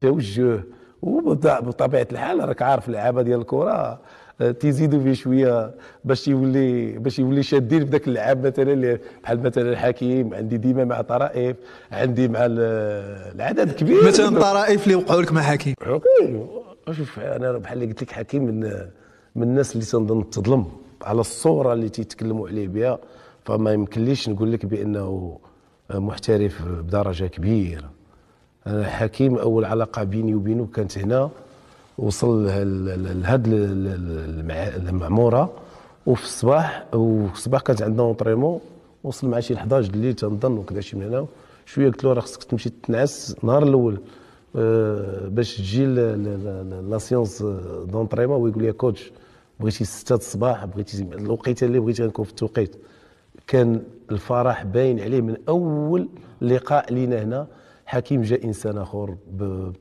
توجه وبطبيعه الحال راك عارف اللعابه ديال الكره آه، تيزيدوا فيه شويه باش يولي باش يولي شادين بداك اللعاب مثلا اللي بحال مثلا الحكيم عندي ديما مع طرائف عندي مع العدد كبير مثلا طرائف اللي وقعوا لك مع حكيم شوف انا بحال اللي قلت لك حكيم من من الناس اللي تنظن تظلم على الصوره اللي تيتكلموا عليه بها فما يمكنليش نقول لك بانه محترف بدرجه كبيره حكيم اول علاقه بيني وبينه كانت هنا وصل لهاد المعموره وفي الصباح الصباح كانت عندنا اونطريمون وصل مع شي 11 الليل تنظن وكذا شي من هنا شويه قلت له راه خصك تمشي تنعس النهار الاول آه، باش تجي لا سيونس دونطريمون ويقول لي كوتش بغيتي 6 الصباح بغيتي الوقيته اللي بغيتي نكون في التوقيت كان الفرح باين عليه من اول لقاء لينا هنا حكيم جاء انسان اخر